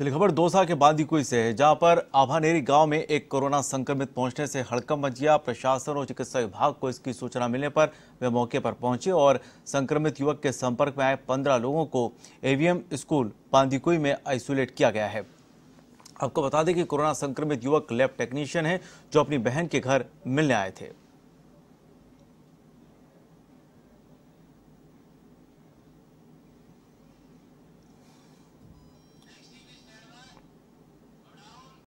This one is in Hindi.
चलिए खबर दोसा के बांदीकुई से है जहां पर आभानेरी गांव में एक कोरोना संक्रमित पहुंचने से हड़कम मच गया प्रशासन और चिकित्सा विभाग को इसकी सूचना मिलने पर वे मौके पर पहुंचे और संक्रमित युवक के संपर्क में आए पंद्रह लोगों को एवीएम स्कूल बांदीकुई में आइसोलेट किया गया है आपको बता दें कि कोरोना संक्रमित युवक लैब टेक्नीशियन है जो अपनी बहन के घर मिलने आए थे